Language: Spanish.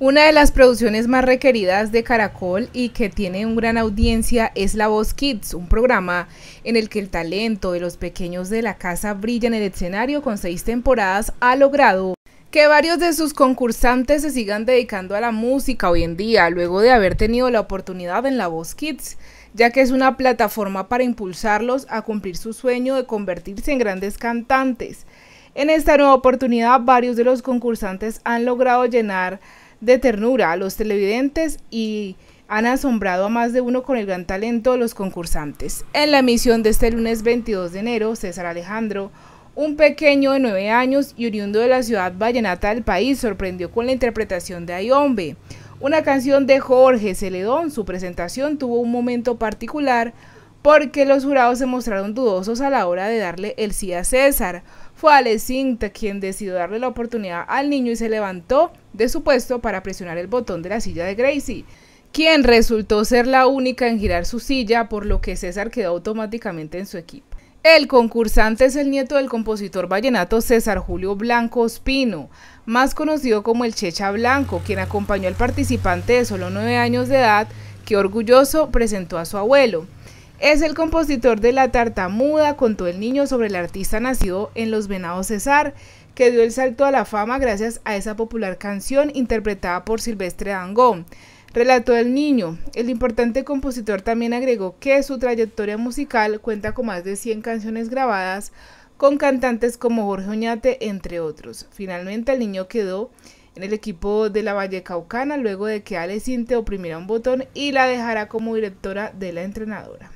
Una de las producciones más requeridas de Caracol y que tiene un gran audiencia es La Voz Kids, un programa en el que el talento de los pequeños de la casa brilla en el escenario con seis temporadas, ha logrado que varios de sus concursantes se sigan dedicando a la música hoy en día, luego de haber tenido la oportunidad en La Voz Kids, ya que es una plataforma para impulsarlos a cumplir su sueño de convertirse en grandes cantantes. En esta nueva oportunidad, varios de los concursantes han logrado llenar de ternura a los televidentes y han asombrado a más de uno con el gran talento de los concursantes. En la emisión de este lunes 22 de enero, César Alejandro, un pequeño de nueve años y oriundo de la ciudad vallenata del país, sorprendió con la interpretación de Ayombe, una canción de Jorge Celedón. Su presentación tuvo un momento particular porque los jurados se mostraron dudosos a la hora de darle el sí a César. Fue Alecinta quien decidió darle la oportunidad al niño y se levantó de su puesto para presionar el botón de la silla de Gracie, quien resultó ser la única en girar su silla, por lo que César quedó automáticamente en su equipo. El concursante es el nieto del compositor vallenato César Julio Blanco Ospino, más conocido como el Checha Blanco, quien acompañó al participante de solo 9 años de edad, que orgulloso presentó a su abuelo. Es el compositor de La Tartamuda, contó el niño sobre el artista nacido en Los Venados Cesar, que dio el salto a la fama gracias a esa popular canción interpretada por Silvestre Dangón. Relató el niño. El importante compositor también agregó que su trayectoria musical cuenta con más de 100 canciones grabadas con cantantes como Jorge Oñate, entre otros. Finalmente el niño quedó en el equipo de la Valle Caucana luego de que Ale oprimiera un botón y la dejara como directora de la entrenadora.